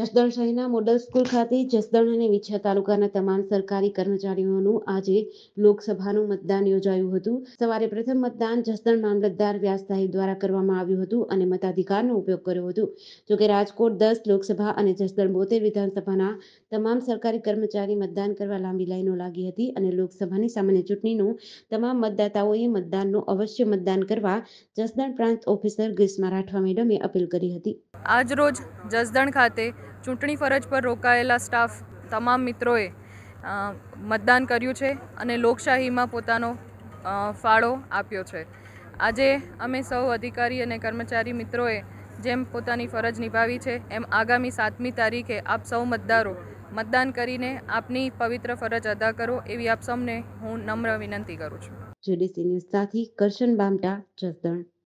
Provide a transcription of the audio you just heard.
જસદણ શહેરના model school ખાતે જસદણ અને વિછા તાલુકાના તમામ સરકારી કર્મચારીઓનું આજે લોકસભાનું મતદાન યોજાયું હતું સવારે પ્રથમ મતદાન જસદણ મામલતદાર વ્યાસ સાહેબ દ્વારા કરવામાં આવ્યું હતું અને મતાધિકારનો ઉપયોગ કર્યો હતો જોકે રાજકોટ દસ લોકસભા અને જસદણ બોતેર વિધાનસભાના તમામ સરકારી કર્મચારી મતદાન કરવા લાંબી લાઈનો લાગી હતી અને લોકસભાની સામાન્ય ચૂંટણીનું તમામ મતદાતાઓએ મતદાનનું અવશ્ય મતદાન કરવા જસદણ પ્રાંત ઓફિસર ગ્રીષ્મા રાઠવા મેડમે અપીલ કરી હતી આજ રોજ જસદણ ખાતે ચૂંટણી ફરજ પર રોકાયેલા સ્ટાફ તમામ મિત્રોએ મતદાન કર્યું છે અને લોકશાહીમાં પોતાનો ફાળો આપ્યો છે આજે અમે સૌ અધિકારી અને કર્મચારી મિત્રોએ જેમ પોતાની ફરજ નિભાવી છે એમ આગામી સાતમી તારીખે આપ સૌ મતદારો મતદાન કરીને આપની પવિત્ર ફરજ અદા કરો એવી આપ સૌને હું નમ્ર વિનંતી કરું છું જેડીસી ન્યૂઝ સાથે કરશન બામટા જસદણ